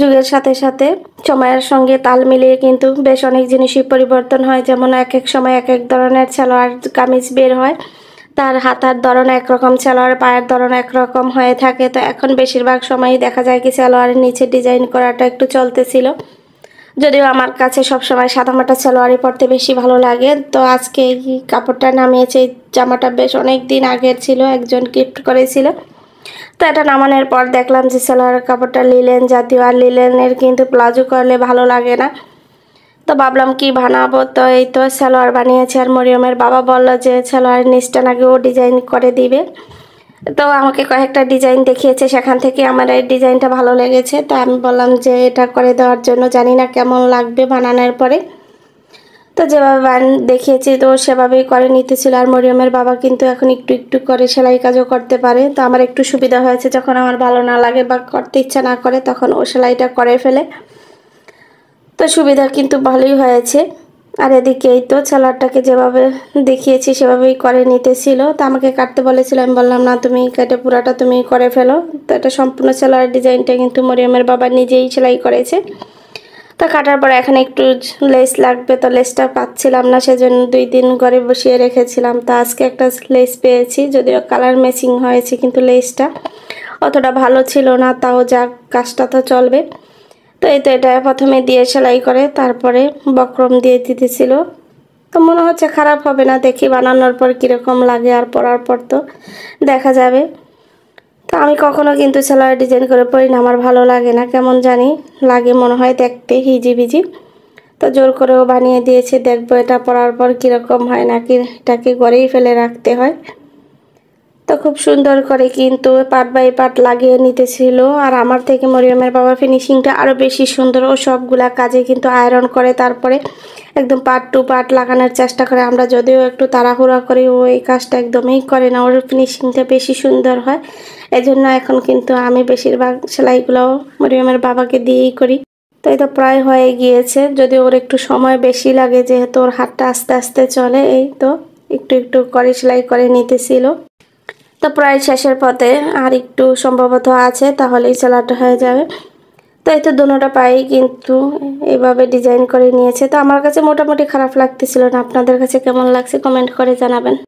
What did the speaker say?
যুগের সাথে সাথে সময়ের সঙ্গে তাল মিলিয়ে কিন্তু বেশ অনেক জিনিসই পরিবর্তন হয় যেমন এক এক সময় এক এক ধরনের সালোয়ার কামিজ বের হয় তার হাতার ধরন একরকম সালোয়ার পায়ের ধরন একরকম হয়ে থাকে তো এখন বেশিরভাগ সময়ই দেখা যায় কি সালোয়ারের নিচে ডিজাইন করাটা একটু চলতেছিল যদিও আমার কাছে সবসময় সাদামাটা সালোয়ারই পরতে বেশি ভালো লাগে তো আজকে এই কাপড়টা নামিয়েছে এই জামাটা বেশ অনেক দিন আগের ছিল একজন গিফট করেছিল তো এটা নামানোর পর দেখলাম যে সালোয়ার কাপড়টা লিলেন জাতীয় আর লিলেনের কিন্তু প্লাজো করলে ভালো লাগে না তো ভাবলাম কি বানাবো তো এই তো সালোয়ার বানিয়েছে আর মরিয়মের বাবা বলল যে সালোয়ারের নিচটা নাকি ও ডিজাইন করে দিবে তো আমাকে কয়েকটা ডিজাইন দেখিয়েছে সেখান থেকে আমার এই ডিজাইনটা ভালো লেগেছে তো আমি বললাম যে এটা করে দেওয়ার জন্য জানি না কেমন লাগবে বানানোর পরে তো যেভাবে দেখিয়েছি তো সেভাবেই করে নিতেছিল আর মরিয়মের বাবা কিন্তু এখন একটু একটু করে সেলাই কাজও করতে পারে তো আমার একটু সুবিধা হয়েছে যখন আমার ভালো না লাগে বা করতে ইচ্ছা না করে তখন ও সেলাইটা করে ফেলে তো সুবিধা কিন্তু ভালোই হয়েছে আর এদিকেই তো ছেলারটাকে যেভাবে দেখিয়েছি সেভাবেই করে নিতেছিল তো আমাকে কাটতে বলেছিল আমি বললাম না তুমি কেটে পুরাটা তুমি করে ফেলো তো এটা সম্পূর্ণ ছেলার ডিজাইনটা কিন্তু মরিয়মের বাবা নিজেই সেলাই করেছে তা কাটার পর এখানে একটু লেস লাগবে তো লেসটা পাচ্ছিলাম না সেজন্য দুই দিন ঘরে বসিয়ে রেখেছিলাম তা আজকে একটা লেস পেয়েছি যদিও কালার ম্যাচিং হয়েছে কিন্তু লেসটা অতটা ভালো ছিল না তাও যাক কাজটা তো চলবে তো এই তো এটা প্রথমে দিয়ে সেলাই করে তারপরে বক্রম দিয়ে দিতেছিল তো মনে হচ্ছে খারাপ হবে না দেখি বানানোর পর কীরকম লাগে আর পরার পর তো দেখা যাবে তো আমি কখনো কিন্তু সেলোয়ার ডিজাইন করে পরি না আমার ভালো লাগে না কেমন জানি লাগে মনে হয় দেখতে ভিজি তো জোর করেও বানিয়ে দিয়েছি দেখবো এটা পরার পর কীরকম হয় নাকি এটাকে গড়েই ফেলে রাখতে হয় তো খুব সুন্দর করে কিন্তু পার্ট বাই পার্ট লাগিয়ে নিতেছিল আর আমার থেকে মরিয়মের বাবার ফিনিশিংটা আরও বেশি সুন্দর ও সবগুলা কাজে কিন্তু আয়রন করে তারপরে একদম পার্ট টু পার্ট লাগানোর চেষ্টা করে আমরা যদিও একটু তাড়াহুড়া করি ও এই কাজটা একদমই করে না ওর ফিনিশিংটা বেশি সুন্দর হয় এজন্য এখন কিন্তু আমি বেশিরভাগ সেলাইগুলো মরিয়মের বাবাকে দিয়েই করি তো এটা প্রায় হয়ে গিয়েছে যদি ওর একটু সময় বেশি লাগে যেহেতু ওর হাতটা আস্তে আস্তে চলে এই তো একটু একটু করে সেলাই করে নিতেছিল তো প্রায় শেষের পথে আর একটু সম্ভবত আছে তাহলেই চালাটা হয়ে যাবে তো এই তো দুটোটা পাই কিন্তু এভাবে ডিজাইন করে নিয়েছে তো আমার কাছে মোটামুটি খারাপ লাগতেছিল না আপনাদের কাছে কেমন লাগছে কমেন্ট করে জানাবেন